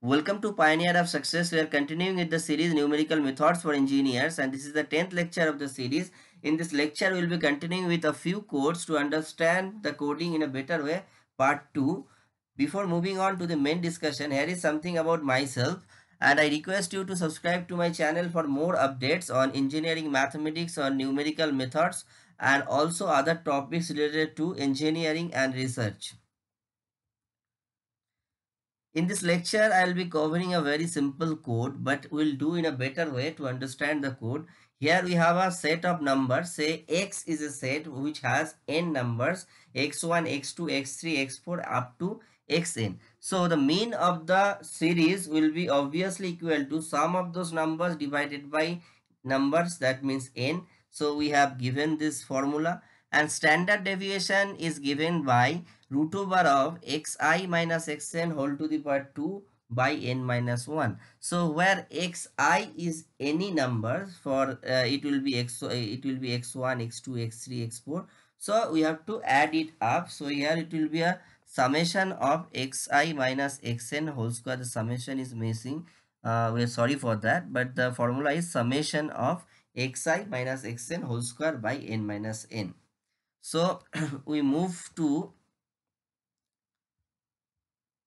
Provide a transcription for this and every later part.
Welcome to Pioneer of Success. We are continuing with the series Numerical Methods for Engineers and this is the 10th lecture of the series. In this lecture, we will be continuing with a few codes to understand the coding in a better way, part 2. Before moving on to the main discussion, here is something about myself and I request you to subscribe to my channel for more updates on engineering mathematics or numerical methods and also other topics related to engineering and research. In this lecture, I will be covering a very simple code, but we will do in a better way to understand the code. Here we have a set of numbers, say x is a set which has n numbers, x1, x2, x3, x4 up to xn. So the mean of the series will be obviously equal to sum of those numbers divided by numbers that means n. So we have given this formula and standard deviation is given by root over of xi minus xn whole to the power 2 by n minus 1 so where xi is any number for uh, it will be x it will be x1 x2 x3 x4 so we have to add it up so here it will be a summation of xi minus xn whole square the summation is missing uh, we're sorry for that but the formula is summation of xi minus xn whole square by n minus n so we move to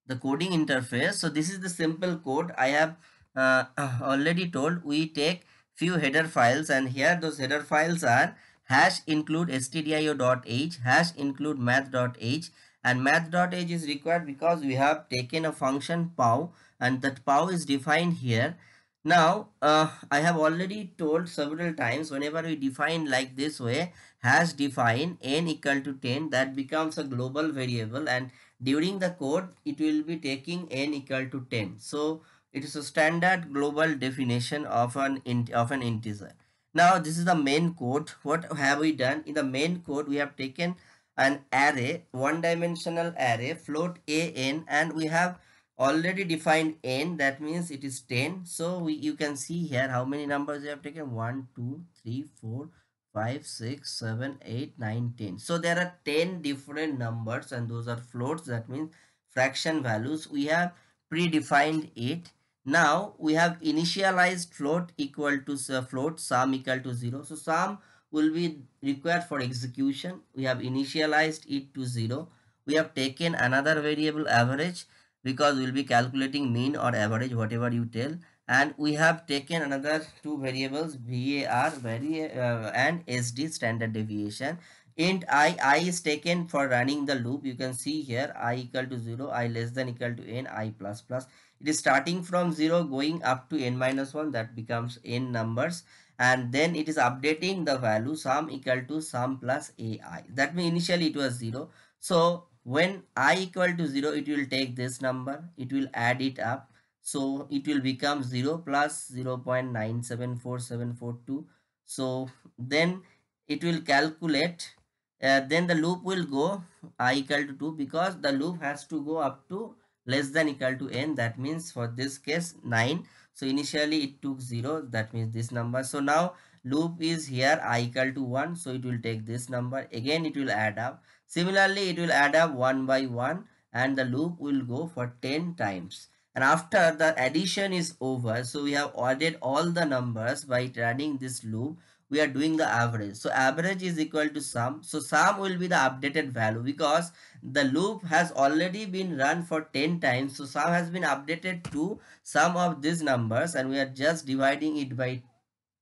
the coding interface. So this is the simple code I have uh, already told we take few header files and here those header files are hash include stdio.h hash include math.h and math.h is required because we have taken a function pow and that pow is defined here now, uh, I have already told several times whenever we define like this way, has defined n equal to 10 that becomes a global variable and during the code it will be taking n equal to 10. So, it is a standard global definition of an, int of an integer. Now, this is the main code. What have we done? In the main code, we have taken an array, one dimensional array, float an and we have already defined n that means it is 10 so we, you can see here how many numbers we have taken 1 2 3 4 5 6 7 8 9 10 so there are 10 different numbers and those are floats that means fraction values we have predefined it now we have initialized float equal to float sum equal to 0 so sum will be required for execution we have initialized it to 0 we have taken another variable average because we will be calculating mean or average whatever you tell and we have taken another two variables VAR vari uh, and SD standard deviation int i i is taken for running the loop you can see here i equal to 0 i less than equal to n i plus plus it is starting from 0 going up to n minus 1 that becomes n numbers and then it is updating the value sum equal to sum plus ai that means initially it was 0 so when i equal to 0 it will take this number it will add it up so it will become 0 plus 0 0.974742 so then it will calculate uh, then the loop will go i equal to 2 because the loop has to go up to less than equal to n that means for this case 9 so initially it took 0 that means this number so now loop is here i equal to 1 so it will take this number again it will add up Similarly, it will add up 1 by 1 and the loop will go for 10 times. And after the addition is over, so we have added all the numbers by running this loop, we are doing the average. So average is equal to sum. So sum will be the updated value because the loop has already been run for 10 times. So sum has been updated to sum of these numbers and we are just dividing it by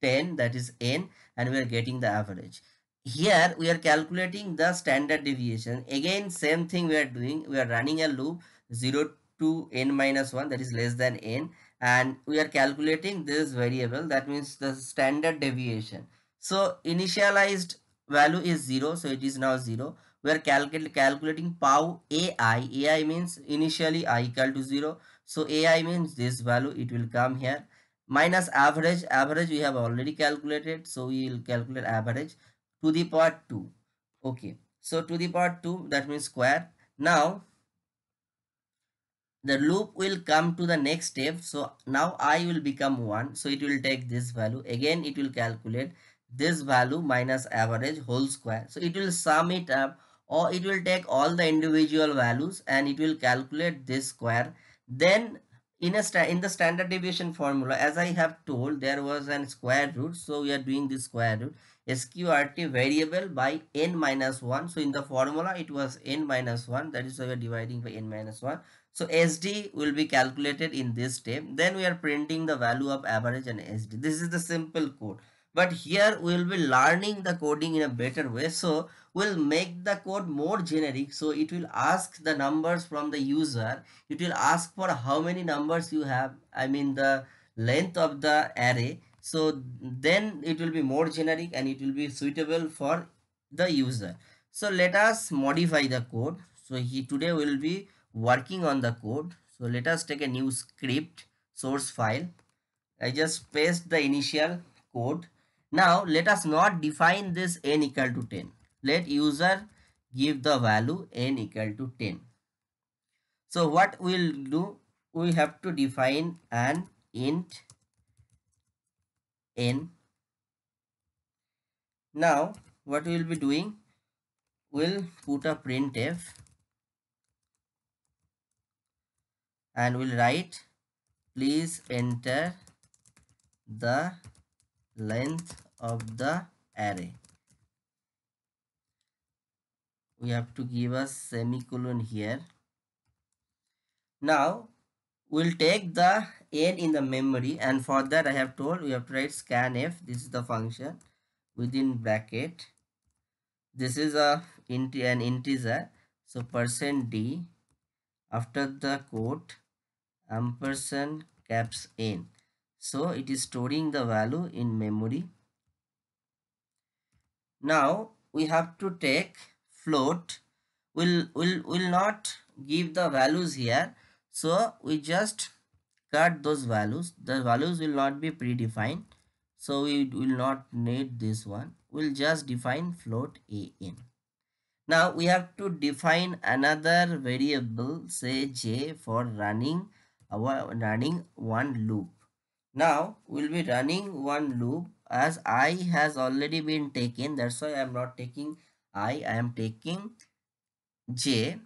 10 that is n and we are getting the average here we are calculating the standard deviation again same thing we are doing we are running a loop 0 to n minus 1 that is less than n and we are calculating this variable that means the standard deviation so initialized value is 0 so it is now 0 we are calcul calculating pow ai ai means initially i equal to 0 so ai means this value it will come here minus average average we have already calculated so we will calculate average to the power 2 okay so to the power 2 that means square now the loop will come to the next step so now i will become 1 so it will take this value again it will calculate this value minus average whole square so it will sum it up or it will take all the individual values and it will calculate this square then in a in the standard deviation formula as i have told there was an square root so we are doing the square root sqrt variable by n minus 1 so in the formula it was n minus 1 that is why we are dividing by n minus 1 so sd will be calculated in this step then we are printing the value of average and sd this is the simple code but here we will be learning the coding in a better way so we'll make the code more generic so it will ask the numbers from the user it will ask for how many numbers you have i mean the length of the array so then it will be more generic and it will be suitable for the user so let us modify the code so he today will be working on the code so let us take a new script source file i just paste the initial code now let us not define this n equal to 10. Let user give the value n equal to 10. So what we'll do, we have to define an int n. Now what we'll be doing, we'll put a printf and we'll write please enter the length of the array we have to give a semicolon here now we'll take the n in the memory and for that i have told we have to write scanf this is the function within bracket this is a int an integer so percent d after the quote ampersand caps n so it is storing the value in memory. Now we have to take float. We'll, will will not give the values here. So we just cut those values. The values will not be predefined. So we will not need this one. We'll just define float a in. Now we have to define another variable say j for running our running one loop. Now we'll be running one loop as i has already been taken that's why I'm not taking i I am taking j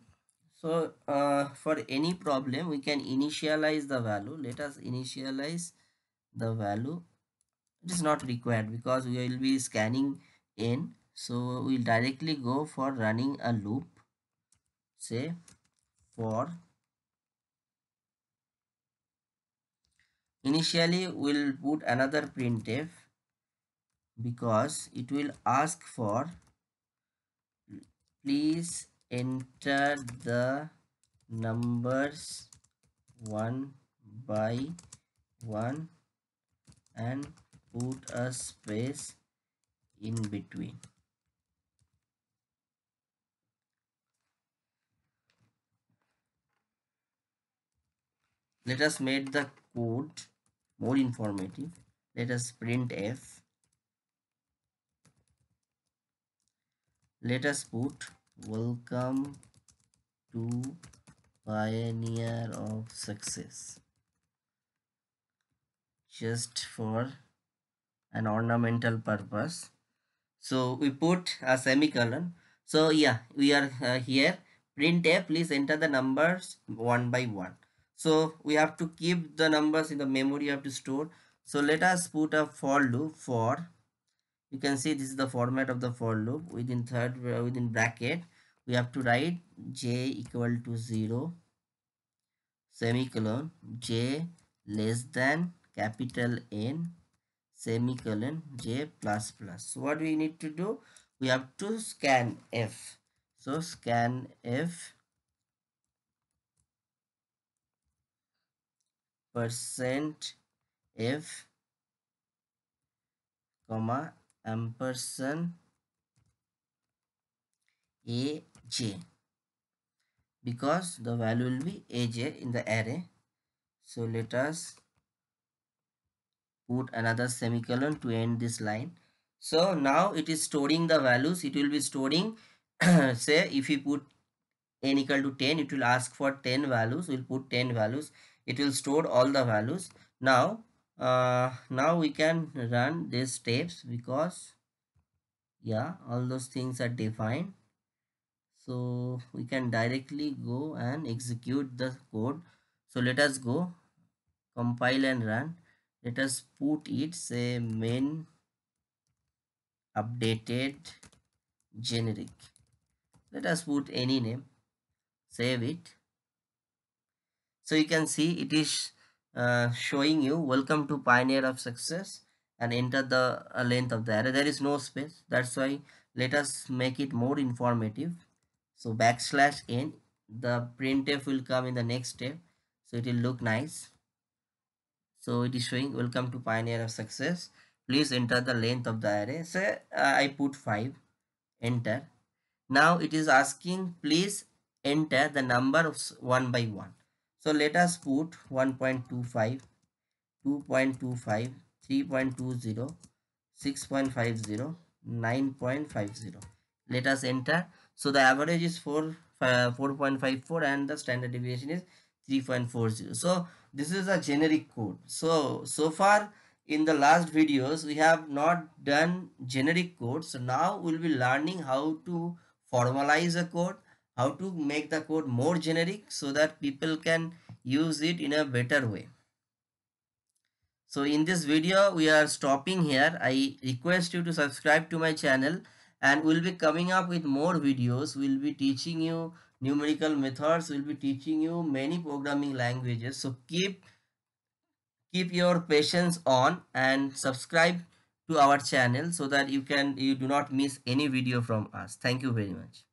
so uh, for any problem we can initialize the value let us initialize the value it is not required because we will be scanning in so we'll directly go for running a loop say for initially we'll put another printf because it will ask for please enter the numbers one by one and put a space in between let us make the code more informative let us print f let us put welcome to pioneer of success just for an ornamental purpose so we put a semicolon so yeah we are uh, here print f please enter the numbers one by one so we have to keep the numbers in the memory of have to store so let us put a for loop for you can see this is the format of the for loop within third uh, within bracket we have to write j equal to 0 semicolon j less than capital N semicolon j plus plus so what we need to do we have to scan f so scan f percent f comma ampersand aj because the value will be aj in the array so let us put another semicolon to end this line so now it is storing the values it will be storing say if we put n equal to 10 it will ask for 10 values we'll put 10 values it will store all the values now uh, now we can run these steps because yeah all those things are defined so we can directly go and execute the code so let us go compile and run let us put it say main updated generic let us put any name save it so you can see it is uh, showing you welcome to pioneer of success and enter the uh, length of the array. There is no space. That's why let us make it more informative. So backslash n, the printf will come in the next step. So it will look nice. So it is showing welcome to pioneer of success. Please enter the length of the array. Say uh, I put 5. Enter. Now it is asking please enter the number of 1 by 1. So let us put 1.25, 2.25, 3.20, 6.50, 9.50. Let us enter. So the average is 4, 4.54 and the standard deviation is 3.40. So this is a generic code. So, so far in the last videos, we have not done generic code. So now we'll be learning how to formalize a code how to make the code more generic so that people can use it in a better way. So in this video we are stopping here. I request you to subscribe to my channel and we'll be coming up with more videos. We'll be teaching you numerical methods. We'll be teaching you many programming languages. So keep keep your patience on and subscribe to our channel so that you can you do not miss any video from us. Thank you very much.